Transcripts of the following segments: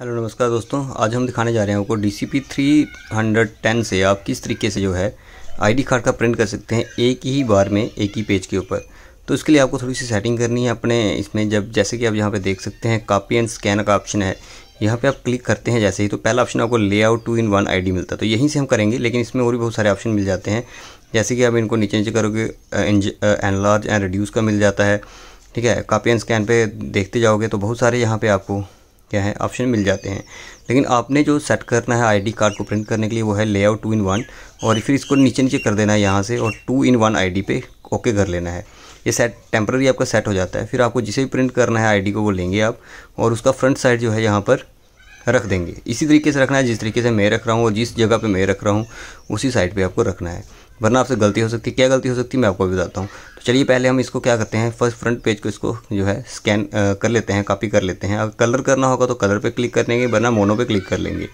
hello नमस्कार दोस्तों आज हम दिखाने जा रहे हैं आपको D C P three hundred ten से आप किस तरीके से जो है आईडी कार्ड का प्रिंट कर सकते हैं एक ही बार में एक ही पेज के ऊपर तो इसके लिए आपको थोड़ी सी सेटिंग करनी है अपने इसमें जब जैसे कि आप यहाँ पे देख सकते हैं कापी एंड स्कैन का ऑप्शन है यहाँ पे आप क्लिक करते हैं जैसे ही तो पहला ऑप्शन आपको layout two in one D मिलता है तो यहीं से हम करेंगे लेकिन इसमें और भी बहुत सारे ऑप्शन मिल जाते हैं जैसे कि आप इनको नीचे नीचे करोगे एनलार्ज एंड रिड्यूस का मिल जाता है ठीक है कापी एंड स्कैन पर देखते जाओगे तो बहुत सारे यहाँ पर आपको क्या है ऑप्शन मिल जाते हैं लेकिन आपने जो सेट करना है आईडी कार्ड को प्रिंट करने के लिए वो है लेआउट टू इन वन और फिर इसको नीचे नीचे कर देना है यहाँ से और टू इन वन आईडी पे ओके कर लेना है ये सेट टेम्प्ररी आपका सेट हो जाता है फिर आपको जिसे भी प्रिंट करना है आईडी को वो लेंगे आप और उसका फ्रंट साइड जो है यहाँ पर रख देंगे इसी तरीके से रखना है जिस तरीके से मैं रख रहा हूँ और जिस जगह पर मैं रख रहा हूँ उसी साइड पर आपको रखना है वरना आपसे गलती हो सकती है क्या गलती हो सकती है मैं आपको भी बताता हूँ तो चलिए पहले हम इसको क्या करते हैं फर्स्ट फ्रंट पेज को इसको जो है स्कैन कर लेते हैं कॉपी कर लेते हैं अगर कलर करना होगा तो कलर पे क्लिक कर लेंगे वरना मोनो पे क्लिक कर लेंगे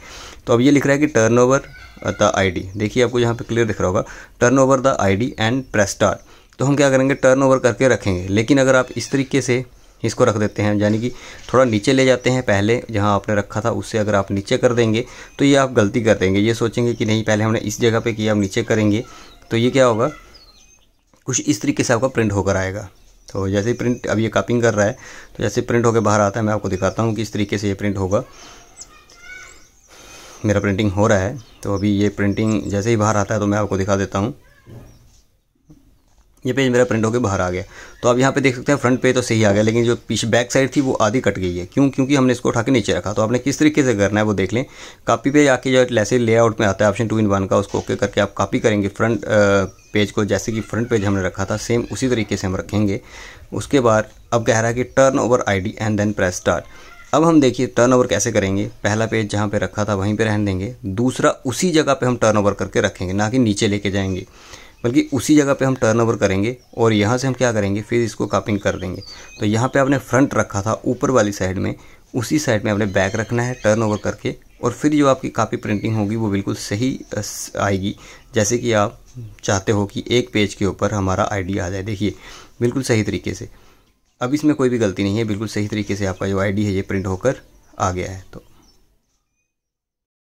तो अब ये लिख रहा है कि टर्न ओवर द आई देखिए आपको यहाँ पर क्लियर दिख रहा होगा turn over the I and press start तो हम क्या करेंगे टर्न ओवर करके रखेंगे लेकिन अगर आप इस तरीके से इसको रख देते हैं यानी कि थोड़ा नीचे ले जाते हैं पहले जहाँ आपने रखा था उससे अगर आप नीचे कर देंगे तो ये आप गलती कर देंगे ये सोचेंगे कि नहीं पहले हमने इस जगह पे किया हम नीचे करेंगे तो ये क्या होगा कुछ इस तरीके से आपका प्रिंट होकर आएगा तो जैसे ही प्रिंट अब ये कापिंग कर रहा है तो जैसे प्रिंट होकर बाहर आता है मैं आपको दिखाता हूँ कि इस तरीके से ये प्रिंट होगा मेरा प्रिंटिंग हो रहा है तो अभी ये प्रिंटिंग जैसे ही बाहर आता है तो मैं आपको दिखा देता हूँ ये पेज मेरा प्रिंट होकर बाहर आ गया तो आप यहाँ पे देख सकते हैं फ्रंट पेज तो सही आ गया लेकिन जो पीछे बैक साइड थी वो आधी कट गई है क्यों क्योंकि हमने इसको उठा के नीचे रखा तो आपने किस तरीके से करना है वो देख लें कापी पे आके जो जैसे लेआउट में आता है ऑप्शन टू इन वन का उसको ओके करके आप कापी करेंगे फ्रंट पेज को जैसे कि फ्रंट पेज हमने रखा था सेम उसी तरीके से हम रखेंगे उसके बाद अब कह रहा है कि turn over I and then press start अब हम देखिए टर्न ओवर कैसे करेंगे पहला पेज जहाँ पे रखा था वहीं पे रहने देंगे दूसरा उसी जगह पे हम टर्न ओवर करके रखेंगे ना कि नीचे लेके जाएंगे बल्कि उसी जगह पे हम टर्नओवर करेंगे और यहाँ से हम क्या करेंगे फिर इसको कापिंग कर देंगे तो यहाँ पे आपने फ्रंट रखा था ऊपर वाली साइड में उसी साइड में आपने बैक रखना है टर्नओवर करके और फिर जो आपकी कापी प्रिंटिंग होगी वो बिल्कुल सही आएगी जैसे कि आप चाहते हो कि एक पेज के ऊपर हमारा आइडिया आ जाए देखिए बिल्कुल सही तरीके से अब इसमें कोई भी गलती नहीं है बिल्कुल सही तरीके से आपका जो आईडी है ये प्रिंट होकर आ गया है तो